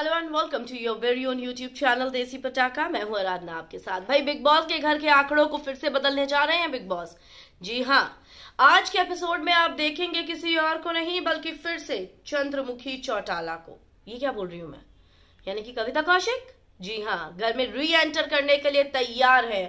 hello and welcome to your very own YouTube channel Desi Patakha मैं हूं आराधना आपके साथ भाई बिग बॉस के घर के आंकड़ों को फिर से बदलने जा रहे हैं बिग बॉस जी हाँ आज के एपिसोड में आप देखेंगे किसी और को नहीं बल्कि फिर से चंद्रमुखी चौटाला को ये क्या बोल रही हूं मैं यानी कि कविता कौशिक जी हाँ घर में री एंटर करने के लिए तैयार है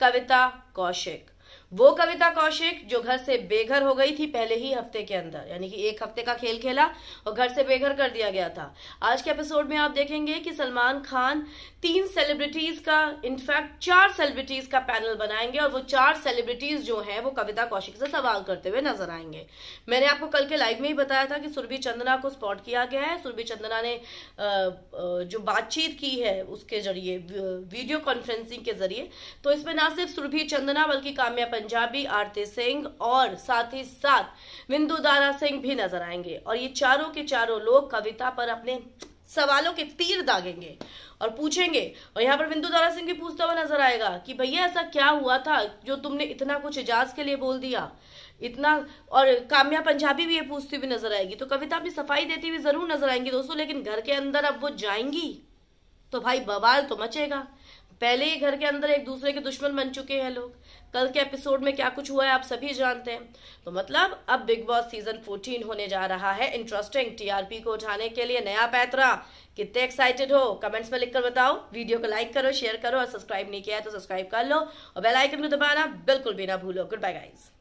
कविता कौशिक वो कविता कौशिक जो घर से बेघर हो गई थी पहले ही हफ्ते के अंदर यानी कि एक हफ्ते का खेल खेला और घर से बेघर कर दिया गया था आज के एपिसोड में आप देखेंगे कि सलमान खान तीन सेलिब्रिटीज का इनफैक्ट चार सेलिब्रिटीज का पैनल बनाएंगे और वो चार सेलिब्रिटीज जो हैं वो कविता कौशिक से सवाल करते हुए नजर आएंगे मैंने आपको कल के लाइव में ही बताया था कि सुरभि चंदना को स्पॉट किया गया है सुरभि चंदना ने जो बातचीत की है उसके जरिए वीडियो कॉन्फ्रेंसिंग के जरिए तो इसमें ना सिर्फ सुरभि चंदना बल्कि काम्या पंजाबी आरती सिंह और साथ ही साथ विंदु दारा सिंह भी नजर आएंगे और ये चारों के चारों लोग कविता पर अपने सवालों के तीर दागेंगे और पूछेंगे और यहाँ पर बिंदु दारा सिंह भी पूछता हुआ नजर आएगा कि भैया ऐसा क्या हुआ था जो तुमने इतना कुछ इजाज के लिए बोल दिया इतना और काम्या पंजाबी भी ये पूछती हुई नजर आएगी तो कविता भी सफाई देती हुई जरूर नजर आएंगी दोस्तों लेकिन घर के अंदर अब वो जाएंगी तो भाई बवाल तो मचेगा पहले ही घर के अंदर एक दूसरे के दुश्मन बन चुके हैं लोग कल के एपिसोड में क्या कुछ हुआ है आप सभी जानते हैं तो मतलब अब बिग बॉस सीजन 14 होने जा रहा है इंटरेस्टिंग टीआरपी को उठाने के लिए नया पैतरा कितने एक्साइटेड हो कमेंट्स में लिखकर बताओ वीडियो को लाइक करो शेयर करो और सब्सक्राइब नहीं किया है तो सब्सक्राइब कर लो और बेलाइकन को दबाना बिल्कुल भी ना भूलो गुड बाय गाइज